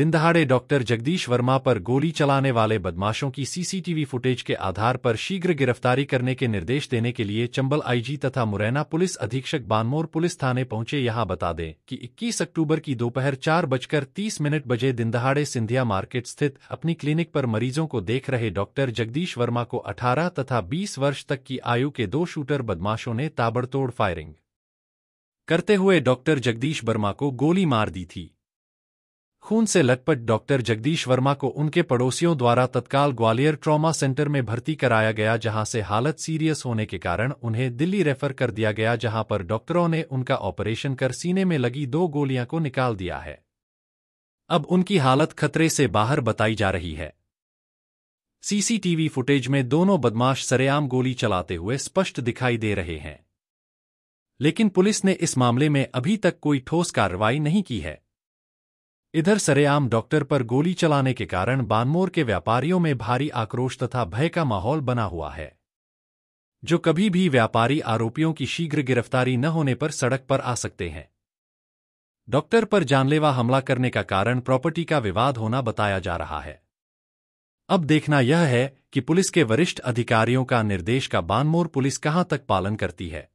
दिनदहाड़े डॉक्टर जगदीश वर्मा पर गोली चलाने वाले बदमाशों की सीसीटीवी फुटेज के आधार पर शीघ्र गिरफ्तारी करने के निर्देश देने के लिए चंबल आईजी तथा मुरैना पुलिस अधीक्षक बानमोर पुलिस थाने पहुंचे यहां बता दें कि 21 अक्टूबर की दोपहर चार बजकर तीस मिनट बजे दिनदहाड़े सिंधिया मार्केट स्थित अपनी क्लिनिक पर मरीजों को देख रहे डॉक्टर जगदीश वर्मा को अठारह तथा बीस वर्ष तक की आयु के दो शूटर बदमाशों ने ताबड़तोड़ फायरिंग करते हुए डॉक्टर जगदीश वर्मा को गोली मार दी थी खून से लटपट डॉक्टर जगदीश वर्मा को उनके पड़ोसियों द्वारा तत्काल ग्वालियर ट्रॉमा सेंटर में भर्ती कराया गया जहां से हालत सीरियस होने के कारण उन्हें दिल्ली रेफर कर दिया गया जहां पर डॉक्टरों ने उनका ऑपरेशन कर सीने में लगी दो गोलियां को निकाल दिया है अब उनकी हालत खतरे से बाहर बताई जा रही है सीसीटीवी फुटेज में दोनों बदमाश सरेआम गोली चलाते हुए स्पष्ट दिखाई दे रहे हैं लेकिन पुलिस ने इस मामले में अभी तक कोई ठोस कार्रवाई नहीं की है इधर सरेआम डॉक्टर पर गोली चलाने के कारण बानमोर के व्यापारियों में भारी आक्रोश तथा भय का माहौल बना हुआ है जो कभी भी व्यापारी आरोपियों की शीघ्र गिरफ्तारी न होने पर सड़क पर आ सकते हैं डॉक्टर पर जानलेवा हमला करने का कारण प्रॉपर्टी का विवाद होना बताया जा रहा है अब देखना यह है कि पुलिस के वरिष्ठ अधिकारियों का निर्देश का बानमोर पुलिस कहां तक पालन करती है